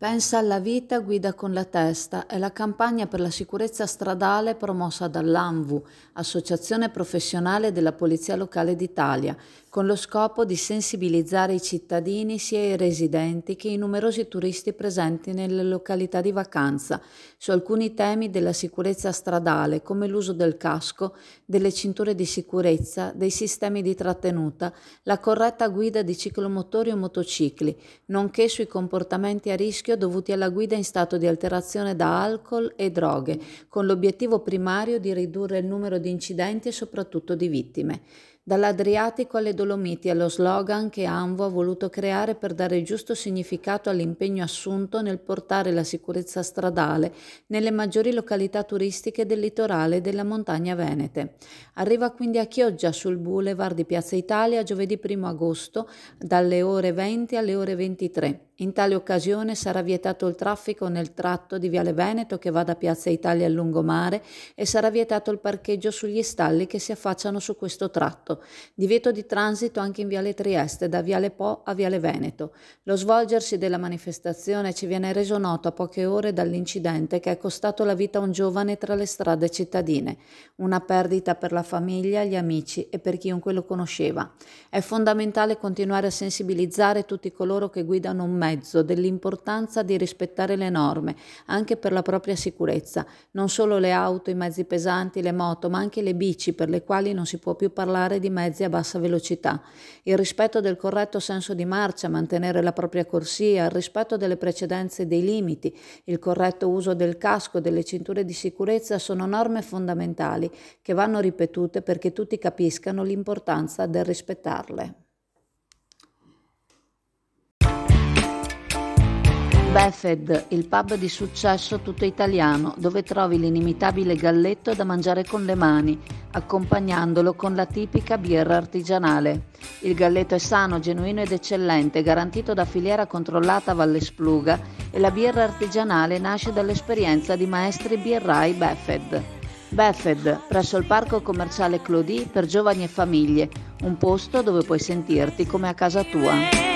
Pensa alla vita, guida con la testa è la campagna per la sicurezza stradale promossa dall'ANVU, Associazione Professionale della Polizia Locale d'Italia, con lo scopo di sensibilizzare i cittadini sia i residenti che i numerosi turisti presenti nelle località di vacanza su alcuni temi della sicurezza stradale come l'uso del casco, delle cinture di sicurezza, dei sistemi di trattenuta, la corretta guida di ciclomotori o motocicli, nonché sui comportamenti a rischio dovuti alla guida in stato di alterazione da alcol e droghe, con l'obiettivo primario di ridurre il numero di incidenti e soprattutto di vittime. Dall'Adriatico alle Dolomiti è lo slogan che ANVO ha voluto creare per dare il giusto significato all'impegno assunto nel portare la sicurezza stradale nelle maggiori località turistiche del litorale e della montagna venete. Arriva quindi a Chioggia sul boulevard di Piazza Italia giovedì 1 agosto dalle ore 20 alle ore 23. In tale occasione sarà vietato il traffico nel tratto di Viale Veneto che va da Piazza Italia al lungomare e sarà vietato il parcheggio sugli stalli che si affacciano su questo tratto divieto di transito anche in Viale Trieste, da Viale Po a Viale Veneto. Lo svolgersi della manifestazione ci viene reso noto a poche ore dall'incidente che è costato la vita a un giovane tra le strade cittadine, una perdita per la famiglia, gli amici e per chiunque lo conosceva. È fondamentale continuare a sensibilizzare tutti coloro che guidano un mezzo dell'importanza di rispettare le norme, anche per la propria sicurezza, non solo le auto, i mezzi pesanti, le moto, ma anche le bici per le quali non si può più parlare di mezzi a bassa velocità, il rispetto del corretto senso di marcia, mantenere la propria corsia, il rispetto delle precedenze e dei limiti, il corretto uso del casco e delle cinture di sicurezza sono norme fondamentali che vanno ripetute perché tutti capiscano l'importanza del rispettarle. Befed, il pub di successo tutto italiano, dove trovi l'inimitabile galletto da mangiare con le mani, accompagnandolo con la tipica birra artigianale. Il galletto è sano, genuino ed eccellente, garantito da filiera controllata Valle Spluga e la birra artigianale nasce dall'esperienza di maestri birrai Befed. Befed, presso il parco commerciale Clodi per giovani e famiglie, un posto dove puoi sentirti come a casa tua.